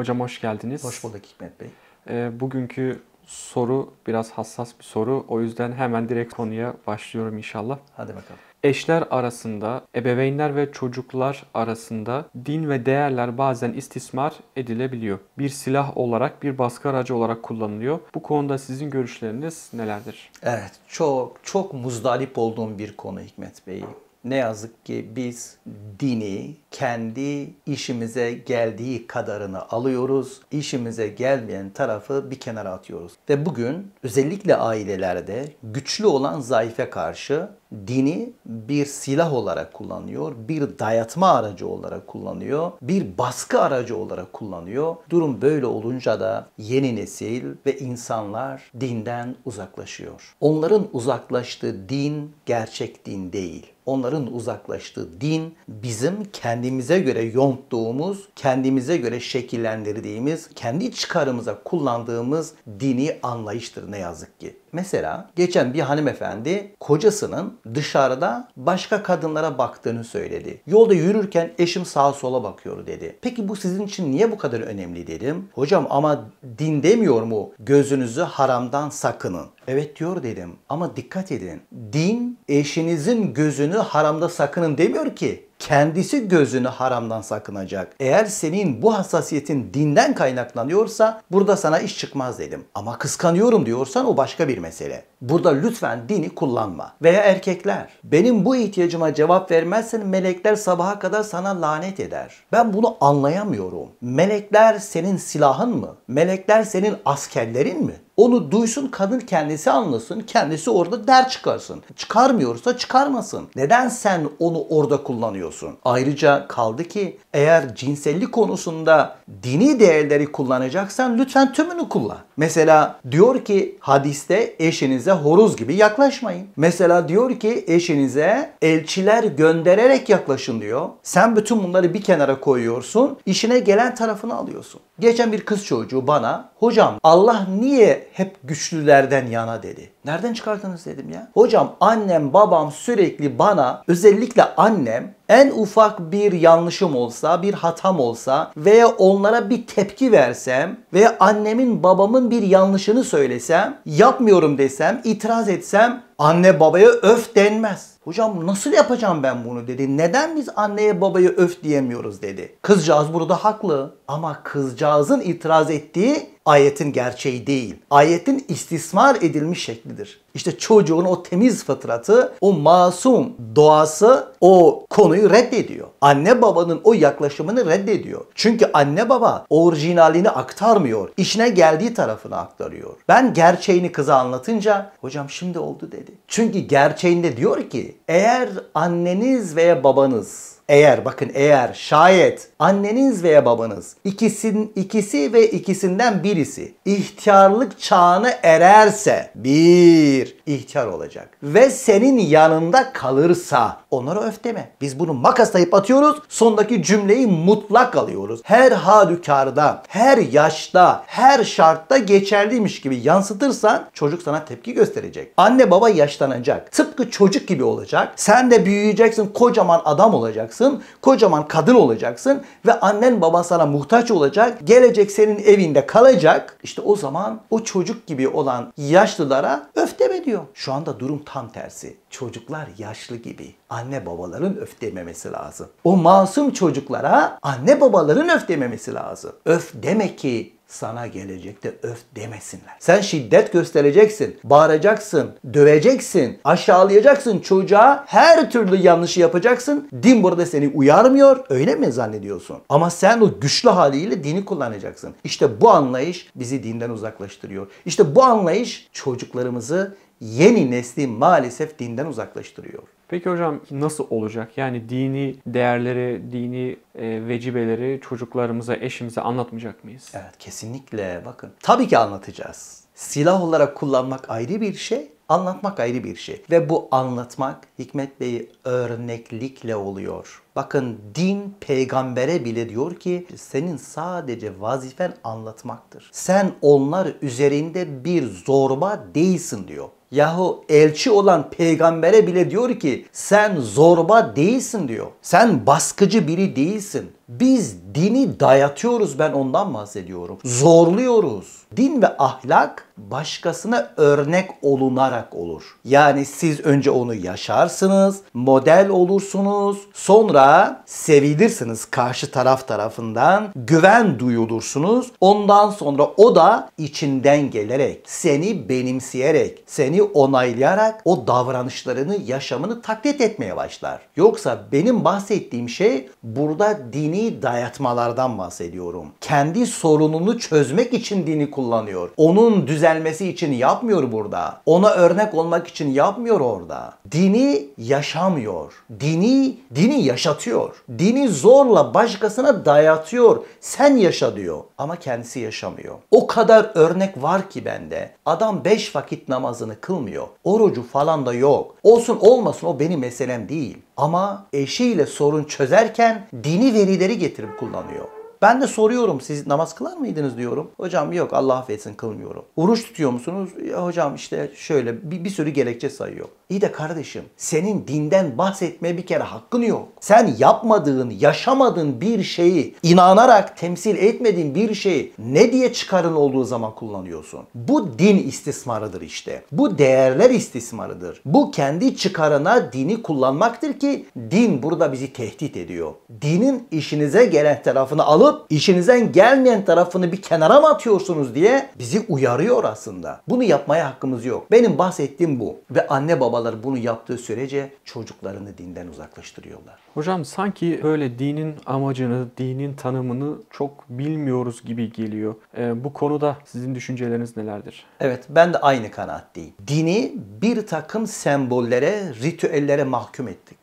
Hocam hoş geldiniz. Hoş bulduk Hikmet Bey. Ee, bugünkü soru biraz hassas bir soru. O yüzden hemen direkt konuya başlıyorum inşallah. Hadi bakalım. Eşler arasında, ebeveynler ve çocuklar arasında din ve değerler bazen istismar edilebiliyor. Bir silah olarak, bir baskı aracı olarak kullanılıyor. Bu konuda sizin görüşleriniz nelerdir? Evet, çok çok muzdarip olduğum bir konu Hikmet Bey ne yazık ki biz dini kendi işimize geldiği kadarını alıyoruz. İşimize gelmeyen tarafı bir kenara atıyoruz. Ve bugün özellikle ailelerde güçlü olan zayıfe karşı dini bir silah olarak kullanıyor, bir dayatma aracı olarak kullanıyor, bir baskı aracı olarak kullanıyor. Durum böyle olunca da yeni nesil ve insanlar dinden uzaklaşıyor. Onların uzaklaştığı din gerçek din değil onların uzaklaştığı din bizim kendimize göre yonttuğumuz, kendimize göre şekillendirdiğimiz, kendi çıkarımıza kullandığımız dini anlayıştır ne yazık ki. Mesela geçen bir hanımefendi kocasının dışarıda başka kadınlara baktığını söyledi. Yolda yürürken eşim sağa sola bakıyor dedi. Peki bu sizin için niye bu kadar önemli dedim. Hocam ama din demiyor mu gözünüzü haramdan sakının. Evet diyor dedim ama dikkat edin. Din eşinizin gözünü haramda sakının demiyor ki kendisi gözünü haramdan sakınacak. Eğer senin bu hassasiyetin dinden kaynaklanıyorsa burada sana iş çıkmaz dedim. Ama kıskanıyorum diyorsan o başka bir mesele. Burada lütfen dini kullanma. Veya erkekler. Benim bu ihtiyacıma cevap vermezsen melekler sabaha kadar sana lanet eder. Ben bunu anlayamıyorum. Melekler senin silahın mı? Melekler senin askerlerin mi? Onu duysun kadın kendisi anlasın. Kendisi orada der çıkarsın. Çıkarmıyorsa çıkarmasın. Neden sen onu orada kullanıyorsun? Ayrıca kaldı ki eğer cinsellik konusunda dini değerleri kullanacaksan lütfen tümünü kullan. Mesela diyor ki hadiste eşinize horoz gibi yaklaşmayın. Mesela diyor ki eşinize elçiler göndererek yaklaşın diyor. Sen bütün bunları bir kenara koyuyorsun. işine gelen tarafını alıyorsun. Geçen bir kız çocuğu bana hocam Allah niye hep güçlülerden yana dedi. Nereden çıkardınız dedim ya. Hocam annem babam sürekli bana özellikle annem en ufak bir yanlışım olsa, bir hatam olsa veya onlara bir tepki versem veya annemin babamın bir yanlışını söylesem, yapmıyorum desem, itiraz etsem Anne babaya öf denmez. Hocam nasıl yapacağım ben bunu dedi. Neden biz anneye babaya öf diyemiyoruz dedi. Kızcağız burada haklı ama kızcağızın itiraz ettiği ayetin gerçeği değil. Ayetin istismar edilmiş şeklidir. İşte çocuğun o temiz fıtratı, o masum doğası o konuyu reddediyor. Anne babanın o yaklaşımını reddediyor. Çünkü anne baba orijinalini aktarmıyor. İşine geldiği tarafını aktarıyor. Ben gerçeğini kıza anlatınca hocam şimdi oldu dedi. Çünkü gerçeğinde diyor ki eğer anneniz veya babanız eğer bakın eğer şayet anneniz veya babanız ikisin, ikisi ve ikisinden birisi ihtiyarlık çağını ererse bir ihtiyar olacak ve senin yanında kalırsa onlara öfleme. Biz bunu makaslayıp atıyoruz. Sondaki cümleyi mutlak alıyoruz. Her halükarda, her yaşta, her şartta geçerliymiş gibi yansıtırsan çocuk sana tepki gösterecek. Anne baba yaşlanacak. Tıpkı çocuk gibi olacak. Sen de büyüyeceksin, kocaman adam olacaksın olacaksın. Kocaman kadın olacaksın ve annen baban sana muhtaç olacak. Gelecek senin evinde kalacak. İşte o zaman o çocuk gibi olan yaşlılara öfdeme diyor. Şu anda durum tam tersi. Çocuklar yaşlı gibi. Anne babaların öfdememesi lazım. O masum çocuklara anne babaların öfdememesi lazım. Öf demek ki sana gelecekte öf demesinler. Sen şiddet göstereceksin, bağıracaksın, döveceksin, aşağılayacaksın çocuğa, her türlü yanlışı yapacaksın. Din burada seni uyarmıyor, öyle mi zannediyorsun? Ama sen o güçlü haliyle dini kullanacaksın. İşte bu anlayış bizi dinden uzaklaştırıyor. İşte bu anlayış çocuklarımızı yeni nesli maalesef dinden uzaklaştırıyor. Peki hocam nasıl olacak? Yani dini değerleri, dini e, vecibeleri çocuklarımıza, eşimize anlatmayacak mıyız? Evet kesinlikle bakın. Tabii ki anlatacağız. Silah olarak kullanmak ayrı bir şey, anlatmak ayrı bir şey. Ve bu anlatmak Hikmet Bey'i örneklikle oluyor. Bakın din peygambere bile diyor ki senin sadece vazifen anlatmaktır. Sen onlar üzerinde bir zorba değilsin diyor. Yahu elçi olan peygambere bile diyor ki sen zorba değilsin diyor. Sen baskıcı biri değilsin. Biz dini dayatıyoruz ben ondan bahsediyorum. Zorluyoruz. Din ve ahlak başkasına örnek olunarak olur. Yani siz önce onu yaşarsınız, model olursunuz, sonra sevilirsiniz karşı taraf tarafından, güven duyulursunuz. Ondan sonra o da içinden gelerek, seni benimseyerek, seni onaylayarak o davranışlarını, yaşamını taklit etmeye başlar. Yoksa benim bahsettiğim şey burada dini dini dayatmalardan bahsediyorum. Kendi sorununu çözmek için dini kullanıyor. Onun düzelmesi için yapmıyor burada. Ona örnek olmak için yapmıyor orada. Dini yaşamıyor. Dini dini yaşatıyor. Dini zorla başkasına dayatıyor. Sen yaşa diyor ama kendisi yaşamıyor. O kadar örnek var ki bende. Adam beş vakit namazını kılmıyor. Orucu falan da yok. Olsun olmasın o benim meselem değil. Ama eşiyle sorun çözerken dini verileri geri getirip kullanıyor. Ben de soruyorum siz namaz kılar mıydınız diyorum. Hocam yok Allah affetsin kılmıyorum. Oruç tutuyor musunuz? Ya hocam işte şöyle bir, bir sürü gerekçe sayıyor. İyi de kardeşim senin dinden bahsetmeye bir kere hakkın yok. Sen yapmadığın, yaşamadığın bir şeyi inanarak temsil etmediğin bir şeyi ne diye çıkarın olduğu zaman kullanıyorsun. Bu din istismarıdır işte. Bu değerler istismarıdır. Bu kendi çıkarına dini kullanmaktır ki din burada bizi tehdit ediyor. Dinin işinize gelen tarafını alın alıp işinizden gelmeyen tarafını bir kenara mı atıyorsunuz diye bizi uyarıyor aslında. Bunu yapmaya hakkımız yok. Benim bahsettiğim bu. Ve anne babalar bunu yaptığı sürece çocuklarını dinden uzaklaştırıyorlar. Hocam sanki böyle dinin amacını, dinin tanımını çok bilmiyoruz gibi geliyor. E, bu konuda sizin düşünceleriniz nelerdir? Evet ben de aynı kanaatteyim. Dini bir takım sembollere, ritüellere mahkum ettik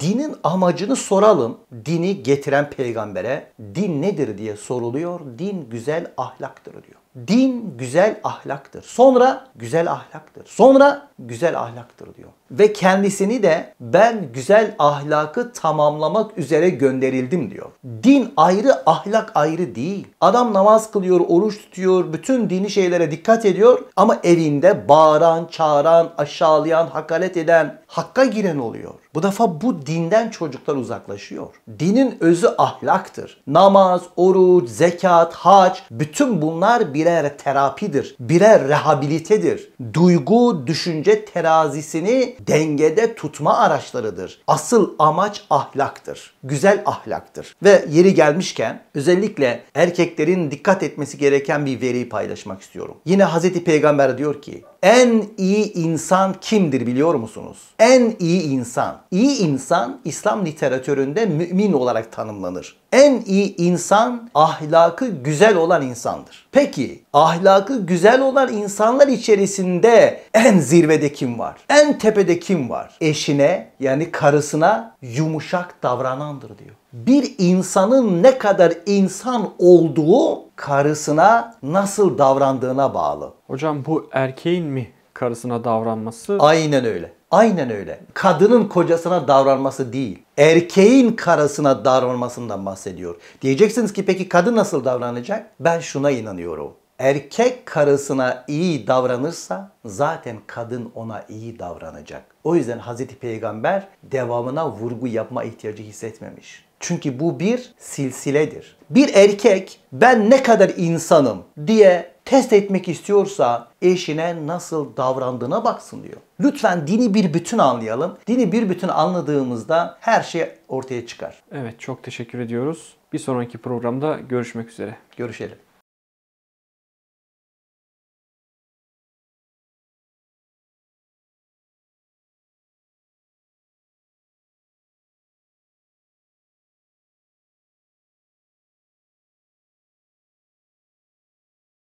dinin amacını soralım. Dini getiren peygambere din nedir diye soruluyor. Din güzel ahlaktır diyor. Din güzel ahlaktır. Sonra güzel ahlaktır. Sonra güzel ahlaktır diyor. Ve kendisini de ben güzel ahlakı tamamlamak üzere gönderildim diyor. Din ayrı, ahlak ayrı değil. Adam namaz kılıyor, oruç tutuyor, bütün dini şeylere dikkat ediyor ama evinde bağıran, çağıran, aşağılayan, hakaret eden, hakka giren oluyor. Bu defa bu dinden çocuklar uzaklaşıyor. Dinin özü ahlaktır. Namaz, oruç, zekat, hac bütün bunlar birer terapidir. Birer rehabilitedir. Duygu, düşünce terazisini dengede tutma araçlarıdır. Asıl amaç ahlaktır. Güzel ahlaktır. Ve yeri gelmişken özellikle erkeklerin dikkat etmesi gereken bir veriyi paylaşmak istiyorum. Yine Hazreti Peygamber diyor ki en iyi insan kimdir biliyor musunuz? En iyi insan. İyi insan İslam literatüründe mümin olarak tanımlanır. En iyi insan ahlakı güzel olan insandır. Peki ahlakı güzel olan insanlar içerisinde en zirvede kim var? En tepede kim var? Eşine yani karısına yumuşak davranandır diyor bir insanın ne kadar insan olduğu karısına nasıl davrandığına bağlı. Hocam bu erkeğin mi karısına davranması? Aynen öyle. Aynen öyle. Kadının kocasına davranması değil, erkeğin karısına davranmasından bahsediyor. Diyeceksiniz ki peki kadın nasıl davranacak? Ben şuna inanıyorum. Erkek karısına iyi davranırsa zaten kadın ona iyi davranacak. O yüzden Hazreti Peygamber devamına vurgu yapma ihtiyacı hissetmemiş. Çünkü bu bir silsiledir. Bir erkek ben ne kadar insanım diye test etmek istiyorsa eşine nasıl davrandığına baksın diyor. Lütfen dini bir bütün anlayalım. Dini bir bütün anladığımızda her şey ortaya çıkar. Evet çok teşekkür ediyoruz. Bir sonraki programda görüşmek üzere. Görüşelim.